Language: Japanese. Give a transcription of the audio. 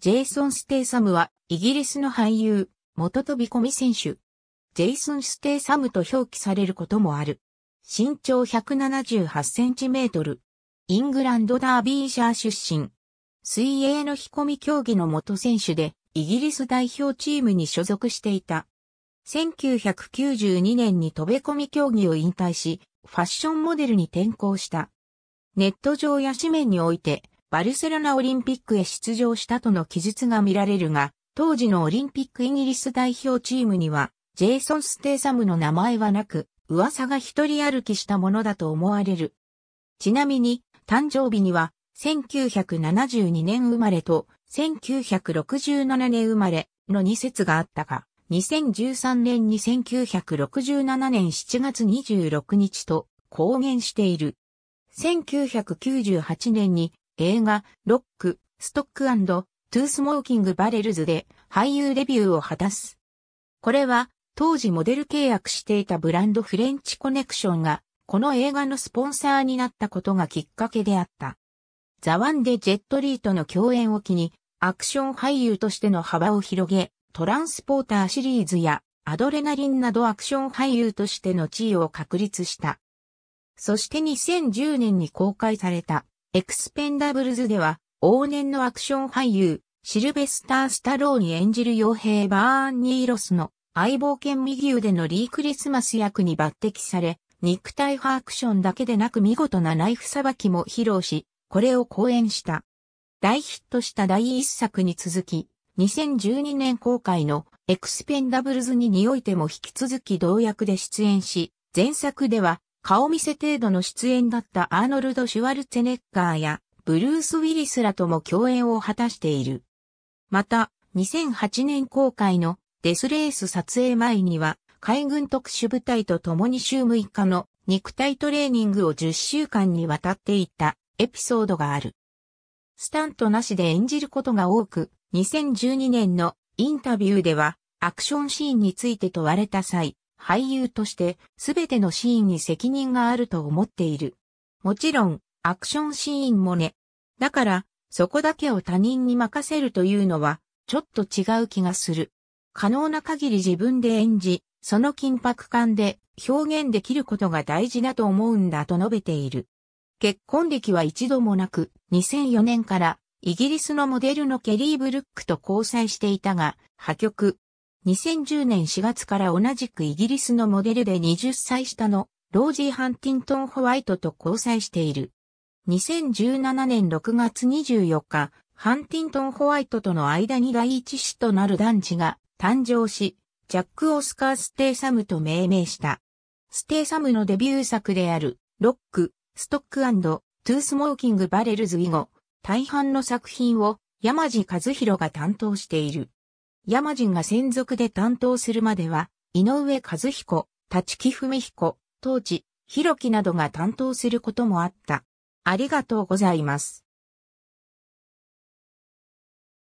ジェイソン・ステイサムは、イギリスの俳優、元飛び込み選手。ジェイソン・ステイサムと表記されることもある。身長178センチメートル。イングランドダービーシャー出身。水泳の飛込み競技の元選手で、イギリス代表チームに所属していた。1992年に飛び込み競技を引退し、ファッションモデルに転向した。ネット上や紙面において、バルセロナオリンピックへ出場したとの記述が見られるが、当時のオリンピックイギリス代表チームには、ジェイソン・ステイサムの名前はなく、噂が一人歩きしたものだと思われる。ちなみに、誕生日には、1972年生まれと、1967年生まれの2節があったが、2013年に1967年7月26日と公言している。1998年に映画、ロック、ストックトゥースモーキングバレルズで俳優デビューを果たす。これは、当時モデル契約していたブランドフレンチコネクションが、この映画のスポンサーになったことがきっかけであった。ザワンでジェットリーとの共演を機に、アクション俳優としての幅を広げ、トランスポーターシリーズやアドレナリンなどアクション俳優としての地位を確立した。そして2010年に公開されたエクスペンダブルズでは、往年のアクション俳優、シルベスター・スタローに演じる傭兵バーン・ニーロスの相棒犬右腕のリー・クリスマス役に抜擢され、肉体派アクションだけでなく見事なナイフさばきも披露し、これを講演した。大ヒットした第一作に続き、2012年公開のエクスペンダブルズににおいても引き続き同役で出演し、前作では顔見せ程度の出演だったアーノルド・シュワルツェネッガーやブルース・ウィリスらとも共演を果たしている。また、2008年公開のデスレース撮影前には、海軍特殊部隊と共に週6日の肉体トレーニングを10週間にわたっていたエピソードがある。スタントなしで演じることが多く、2012年のインタビューではアクションシーンについて問われた際、俳優としてすべてのシーンに責任があると思っている。もちろん、アクションシーンもね。だから、そこだけを他人に任せるというのは、ちょっと違う気がする。可能な限り自分で演じ、その緊迫感で表現できることが大事だと思うんだと述べている。結婚歴は一度もなく、2004年からイギリスのモデルのケリー・ブルックと交際していたが、破局。2010年4月から同じくイギリスのモデルで20歳下のロージー・ハンティントン・ホワイトと交際している。2017年6月24日、ハンティントン・ホワイトとの間に第一子となる男児が誕生し、ジャック・オスカー・ステイサムと命名した。ステイサムのデビュー作である、ロック、ストックトゥースモーキング・バレルズ以後、大半の作品を山地和弘が担当している。山人が専属で担当するまでは、井上和彦、立木文彦、当地、弘樹などが担当することもあった。ありがとうございます。